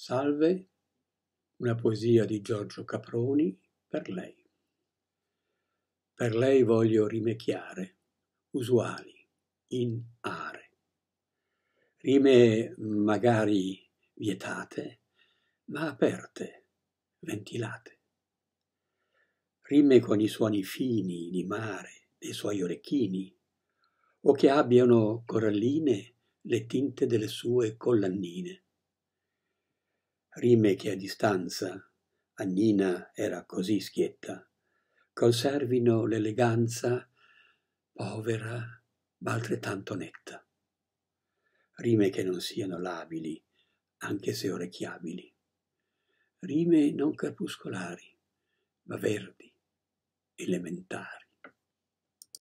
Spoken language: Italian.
Salve, una poesia di Giorgio Caproni per lei. Per lei voglio rimechiare, usuali, in are. Rime magari vietate, ma aperte, ventilate. Rime con i suoni fini di mare dei suoi orecchini, o che abbiano coralline le tinte delle sue collannine rime che a distanza Annina era così schietta, conservino l'eleganza povera ma altrettanto netta. Rime che non siano labili, anche se orecchiabili. Rime non crepuscolari, ma verdi, elementari.